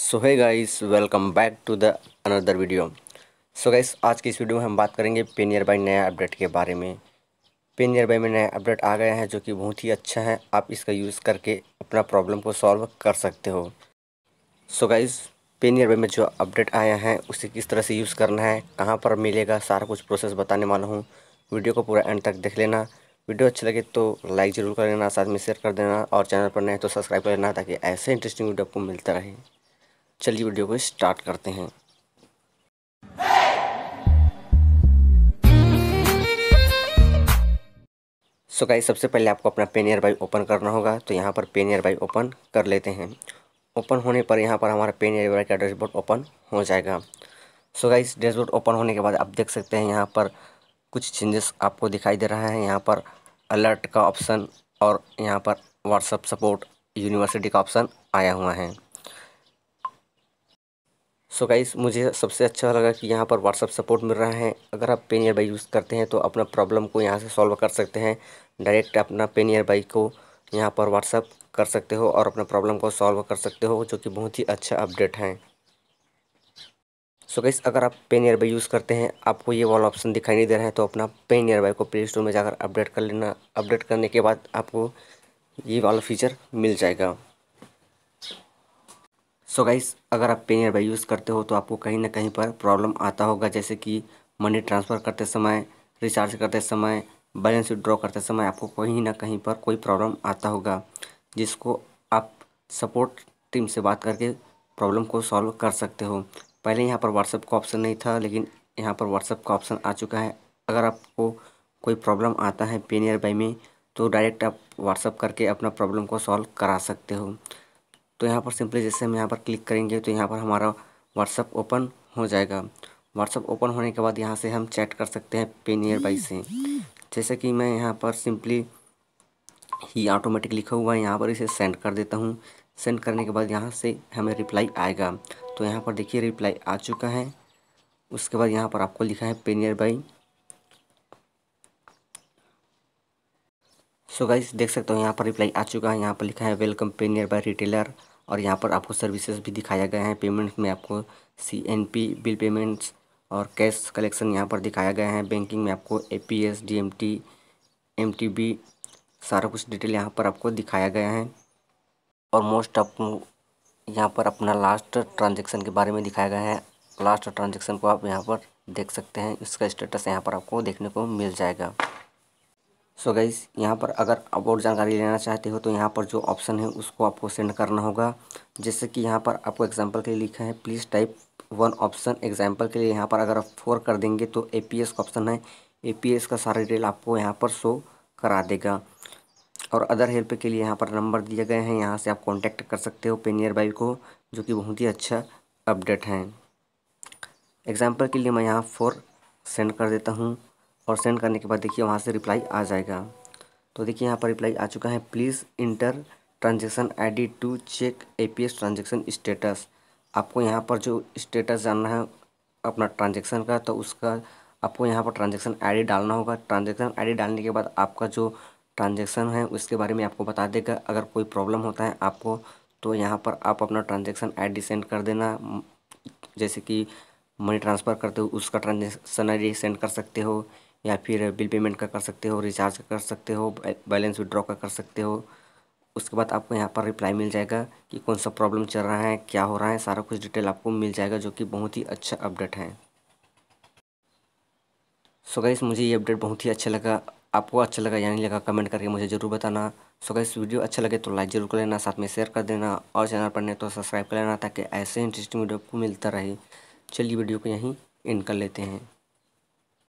so hi guys welcome back to the another video so guys आज की इस video में हम बात करेंगे पेनियर बाई नया अपडेट के बारे में पेनियर बाई में नया अपडेट आ गया है जो कि बहुत ही अच्छा है आप इसका यूज़ करके अपना प्रॉब्लम को सॉल्व कर सकते हो सो गाइस पेनियर बाई में जो अपडेट आया है उसे किस तरह से यूज़ करना है कहाँ पर मिलेगा सारा कुछ प्रोसेस बताने वाला हूँ वीडियो को पूरा एंड तक देख लेना वीडियो अच्छी लगे तो लाइक ज़रूर कर लेना साथ में शेयर कर देना और चैनल पर नए तो सब्सक्राइब कर लेना ताकि ऐसे इंटरेस्टिंग वीडियो आपको मिलता रहे चलिए वीडियो को स्टार्ट करते हैं सो गाइस सबसे पहले आपको अपना पेन एयर बाई ओपन करना होगा तो यहाँ पर पेन एयर बाई ओपन कर लेते हैं ओपन होने पर यहाँ पर हमारा पेन एयर बाई का डैशबोर्ड ओपन हो जाएगा सो गाइस डैशबोर्ड ओपन होने के बाद आप देख सकते हैं यहाँ पर कुछ चेंजेस आपको दिखाई दे रहा है यहाँ पर अलर्ट का ऑप्शन और यहाँ पर व्हाट्सअप सपोर्ट यूनिवर्सिटी का ऑप्शन आया हुआ है सो गाइस मुझे सबसे अच्छा लगा कि यहाँ पर व्हाट्सअप सपोर्ट मिल रहा है अगर आप पेनियर बाई यूज़ करते हैं तो अपना प्रॉब्लम को यहाँ से सॉल्व कर सकते हैं डायरेक्ट अपना नियर बाई को यहाँ पर व्हाट्सअप कर सकते हो और अपना प्रॉब्लम को सॉल्व कर सकते हो जो कि बहुत ही अच्छा अपडेट है सो so अगर आप पेन ईयर बाई यूज़ करते हैं आपको ये वाला ऑप्शन दिखाई नहीं दे रहा है तो अपना पेन ईयर बाई को प्ले स्टोर में जाकर अपडेट कर लेना अपडेट करने के बाद आपको ये वाला फीचर मिल जाएगा सो so गाइस अगर आप पेनियर बाई यूज़ करते हो तो आपको कहीं ना कहीं पर प्रॉब्लम आता होगा जैसे कि मनी ट्रांसफ़र करते समय रिचार्ज करते समय बैलेंस विड्रॉ करते समय आपको कहीं ना कहीं पर कोई प्रॉब्लम आता होगा जिसको आप सपोर्ट टीम से बात करके प्रॉब्लम को सॉल्व कर सकते हो पहले यहाँ पर व्हाट्सएप का ऑप्शन नहीं था लेकिन यहाँ पर व्हाट्सअप का ऑप्शन आ चुका है अगर आपको कोई प्रॉब्लम आता है पेनियर बाई में तो डायरेक्ट आप व्हाट्सअप करके अपना प्रॉब्लम को सॉल्व करा सकते हो तो यहाँ पर सिंपली जैसे हम यहाँ पर क्लिक करेंगे तो यहाँ पर हमारा व्हाट्सअप ओपन हो जाएगा व्हाट्सअप ओपन होने के बाद यहाँ से हम चैट कर सकते हैं पे नियर बाई से जैसे कि मैं यहाँ पर सिंपली ही ऑटोमेटिक लिखा हुआ है यहाँ पर इसे सेंड कर देता हूँ सेंड करने के बाद यहाँ से हमें रिप्लाई आएगा तो यहाँ पर देखिए रिप्लाई आ चुका है उसके बाद यहाँ पर आपको लिखा है पे नियर बाई सो गाइस देख सकते हो यहाँ पर रिप्लाई आ चुका है यहाँ पर लिखा है वेलकम पे नियर बाई रिटेलर और यहाँ पर आपको सर्विसेज भी दिखाया गया है पेमेंट्स में आपको C N P bill payments और कैश कलेक्शन यहाँ पर दिखाया गया है बैंकिंग में आपको A P S D M T M T B सारा कुछ डिटेल यहाँ पर आपको दिखाया गया है और मोस्ट आप यहाँ पर अपना लास्ट ट्रांजेक्शन के बारे में दिखाया गया है लास्ट ट्रांजेक्शन को आप यहाँ पर देख सकते हैं इसका स्टेटस यहाँ पर आपको देखने को मिल जाएगा सो गाइज़ यहाँ पर अगर आप और जानकारी लेना चाहते हो तो यहाँ पर जो ऑप्शन है उसको आपको सेंड करना होगा जैसे कि यहाँ पर आपको एग्जाम्पल के लिए लिखा है please type one option example के लिए यहाँ पर अगर आप फोर कर देंगे तो ए का ऑप्शन है ए का सारा डिटेल आपको यहाँ पर शो करा देगा और अदर हेल्प के लिए यहाँ पर नंबर दिए गए हैं यहाँ से आप कॉन्टैक्ट कर सकते हो पेनियर बाई को जो कि बहुत ही अच्छा अपडेट है एग्ज़ाम्पल के लिए मैं यहाँ फोर सेंड कर देता हूँ और सेंड करने के बाद देखिए वहाँ से रिप्लाई आ जाएगा तो देखिए यहाँ पर रिप्लाई आ चुका है please enter transaction D to check S transaction status आपको यहाँ पर जो स्टेटस जानना है अपना ट्रांजेक्शन का तो उसका आपको यहाँ पर ट्रांजेक्शन आईडी डालना होगा ट्रांजेक्शन आईडी डालने के बाद आपका जो ट्रांजेक्शन है उसके बारे में आपको बता देगा अगर कोई प्रॉब्लम होता है आपको तो यहाँ पर आप अपना ट्रांजेक्शन आईडी सेंड कर देना जैसे कि मनी ट्रांसफ़र करते हो उसका ट्रांजेक्शन आई सेंड कर सकते हो या फिर बिल पेमेंट का कर सकते हो रिचार्ज का कर सकते हो बैलेंस विड्रॉ का कर सकते हो उसके बाद आपको यहाँ पर रिप्लाई मिल जाएगा कि कौन सा प्रॉब्लम चल रहा है क्या हो रहा है सारा कुछ डिटेल आपको मिल जाएगा जो कि बहुत ही अच्छा अपडेट है सो गाइस मुझे ये अपडेट बहुत ही अच्छा लगा आपको अच्छा लगा या नहीं लगा कमेंट करके मुझे ज़रूर बताना सो गाइस वीडियो अच्छा लगे तो लाइक जरूर कर लेना साथ में शेयर कर देना और चैनल पर नहीं तो सब्सक्राइब कर लेना ताकि ऐसे इंटरेस्टिंग वीडियो आपको मिलता रहे चलिए वीडियो को यहीं एंड कर लेते हैं